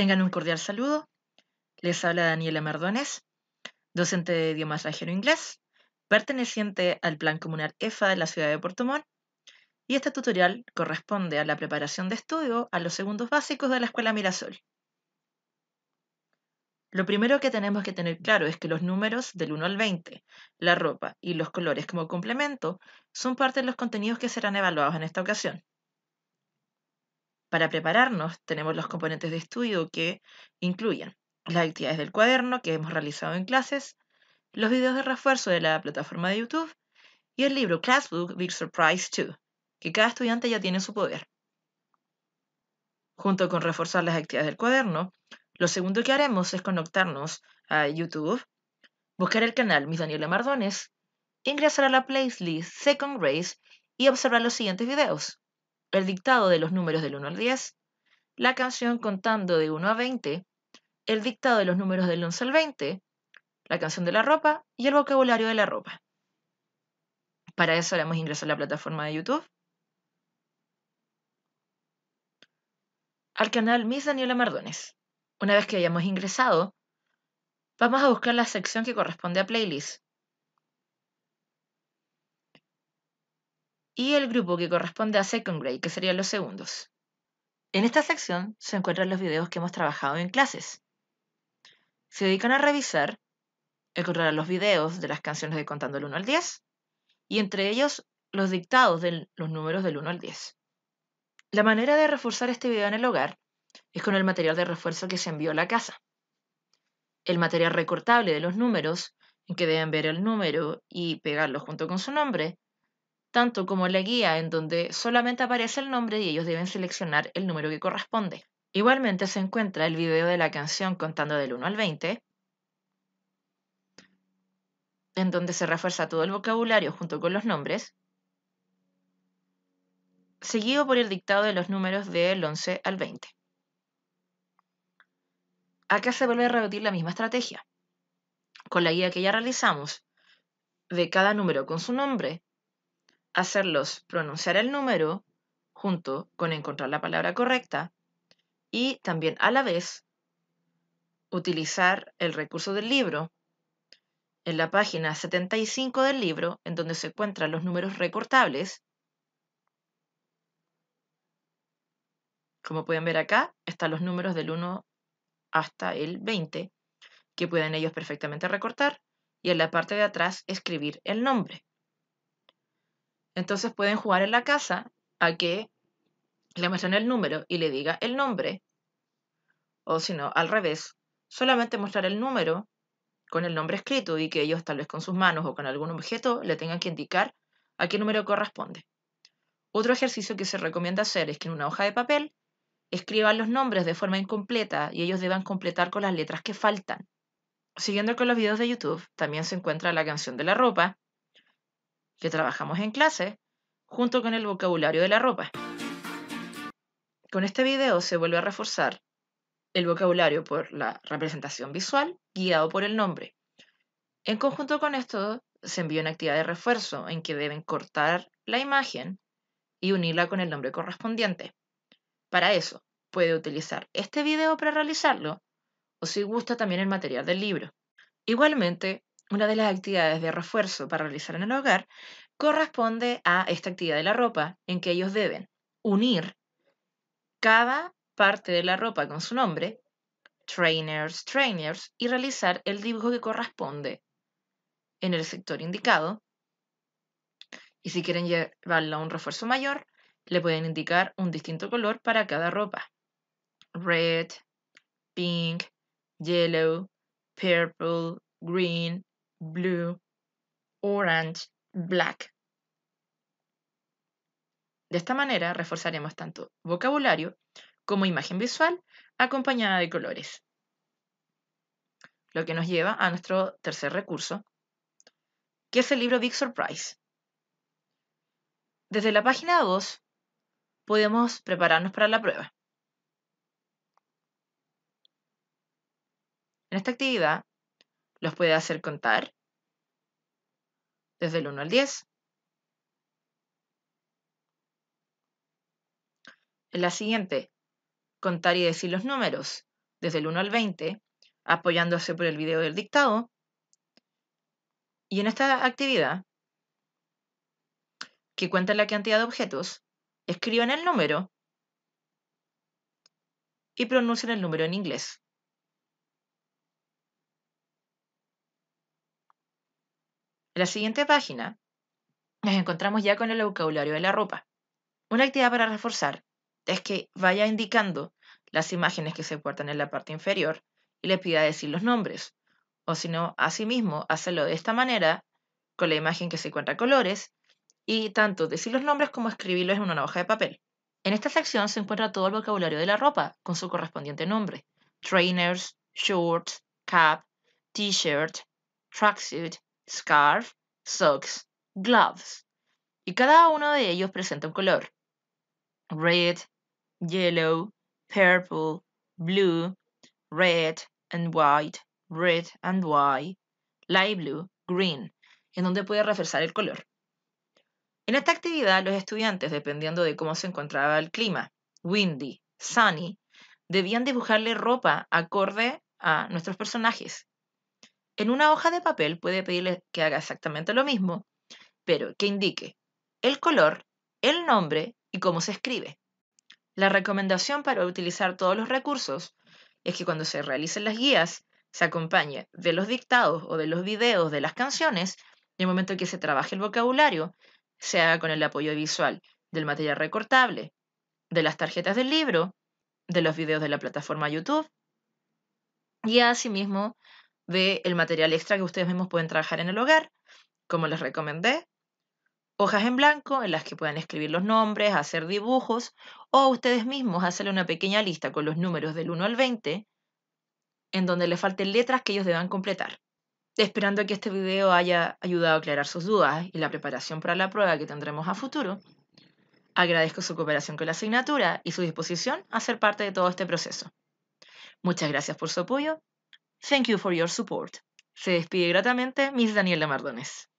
Tengan un cordial saludo. Les habla Daniela Mardones, docente de idioma extranjero inglés, perteneciente al Plan Comunal EFA de la ciudad de Puerto Y este tutorial corresponde a la preparación de estudio a los segundos básicos de la Escuela Mirasol. Lo primero que tenemos que tener claro es que los números del 1 al 20, la ropa y los colores como complemento son parte de los contenidos que serán evaluados en esta ocasión. Para prepararnos tenemos los componentes de estudio que incluyen las actividades del cuaderno que hemos realizado en clases, los videos de refuerzo de la plataforma de YouTube y el libro Classbook Big Surprise 2, que cada estudiante ya tiene en su poder. Junto con reforzar las actividades del cuaderno, lo segundo que haremos es conectarnos a YouTube, buscar el canal Miss Daniela Mardones, ingresar a la playlist Second Race y observar los siguientes videos el dictado de los números del 1 al 10, la canción contando de 1 a 20, el dictado de los números del 11 al 20, la canción de la ropa y el vocabulario de la ropa. Para eso haremos ingresado a la plataforma de YouTube, al canal Miss Daniela Mardones. Una vez que hayamos ingresado, vamos a buscar la sección que corresponde a playlist y el grupo que corresponde a Second Grade, que serían los segundos. En esta sección se encuentran los videos que hemos trabajado en clases. Se dedican a revisar, encontrarán los videos de las canciones de Contando el 1 al 10 y entre ellos los dictados de los números del 1 al 10. La manera de reforzar este video en el hogar es con el material de refuerzo que se envió a la casa. El material recortable de los números, en que deben ver el número y pegarlo junto con su nombre, tanto como la guía en donde solamente aparece el nombre y ellos deben seleccionar el número que corresponde. Igualmente se encuentra el video de la canción contando del 1 al 20, en donde se refuerza todo el vocabulario junto con los nombres, seguido por el dictado de los números del 11 al 20. Acá se vuelve a repetir la misma estrategia. Con la guía que ya realizamos, de cada número con su nombre, hacerlos pronunciar el número junto con encontrar la palabra correcta y también a la vez utilizar el recurso del libro en la página 75 del libro, en donde se encuentran los números recortables. Como pueden ver acá, están los números del 1 hasta el 20, que pueden ellos perfectamente recortar, y en la parte de atrás escribir el nombre. Entonces pueden jugar en la casa a que le muestren el número y le diga el nombre. O si no, al revés, solamente mostrar el número con el nombre escrito y que ellos tal vez con sus manos o con algún objeto le tengan que indicar a qué número corresponde. Otro ejercicio que se recomienda hacer es que en una hoja de papel escriban los nombres de forma incompleta y ellos deban completar con las letras que faltan. Siguiendo con los videos de YouTube, también se encuentra la canción de la ropa, que trabajamos en clase junto con el vocabulario de la ropa. Con este video se vuelve a reforzar el vocabulario por la representación visual guiado por el nombre. En conjunto con esto, se envía una actividad de refuerzo en que deben cortar la imagen y unirla con el nombre correspondiente. Para eso, puede utilizar este video para realizarlo o si gusta también el material del libro. Igualmente, una de las actividades de refuerzo para realizar en el hogar corresponde a esta actividad de la ropa, en que ellos deben unir cada parte de la ropa con su nombre, trainers, trainers, y realizar el dibujo que corresponde en el sector indicado. Y si quieren llevarla a un refuerzo mayor, le pueden indicar un distinto color para cada ropa. Red, pink, yellow, purple, green, blue, orange, black. De esta manera reforzaremos tanto vocabulario como imagen visual acompañada de colores. Lo que nos lleva a nuestro tercer recurso, que es el libro Big Surprise. Desde la página 2 podemos prepararnos para la prueba. En esta actividad los puede hacer contar desde el 1 al 10. En la siguiente, contar y decir los números desde el 1 al 20, apoyándose por el video del dictado. Y en esta actividad, que cuenta la cantidad de objetos, escriban el número y pronuncian el número en inglés. la siguiente página nos encontramos ya con el vocabulario de la ropa. Una actividad para reforzar es que vaya indicando las imágenes que se puertan en la parte inferior y le pida decir los nombres. O si no, asimismo, hacerlo de esta manera, con la imagen que se encuentra colores, y tanto decir los nombres como escribirlos en una hoja de papel. En esta sección se encuentra todo el vocabulario de la ropa, con su correspondiente nombre. Trainers, shorts, cap, t-shirt, tracksuit, scarf, socks, gloves. Y cada uno de ellos presenta un color. Red, yellow, purple, blue, red and white, red and white, light blue, green, en donde puede reforzar el color. En esta actividad, los estudiantes, dependiendo de cómo se encontraba el clima, windy, sunny, debían dibujarle ropa acorde a nuestros personajes. En una hoja de papel puede pedirle que haga exactamente lo mismo, pero que indique el color, el nombre y cómo se escribe. La recomendación para utilizar todos los recursos es que cuando se realicen las guías se acompañe de los dictados o de los videos de las canciones y el momento en que se trabaje el vocabulario se haga con el apoyo visual del material recortable, de las tarjetas del libro, de los videos de la plataforma YouTube y asimismo de el material extra que ustedes mismos pueden trabajar en el hogar, como les recomendé. Hojas en blanco en las que puedan escribir los nombres, hacer dibujos o ustedes mismos hacerle una pequeña lista con los números del 1 al 20 en donde les falten letras que ellos deban completar. Esperando que este video haya ayudado a aclarar sus dudas y la preparación para la prueba que tendremos a futuro, agradezco su cooperación con la asignatura y su disposición a ser parte de todo este proceso. Muchas gracias por su apoyo Thank you for your support. Se despide gratamente Miss Daniela Mardones.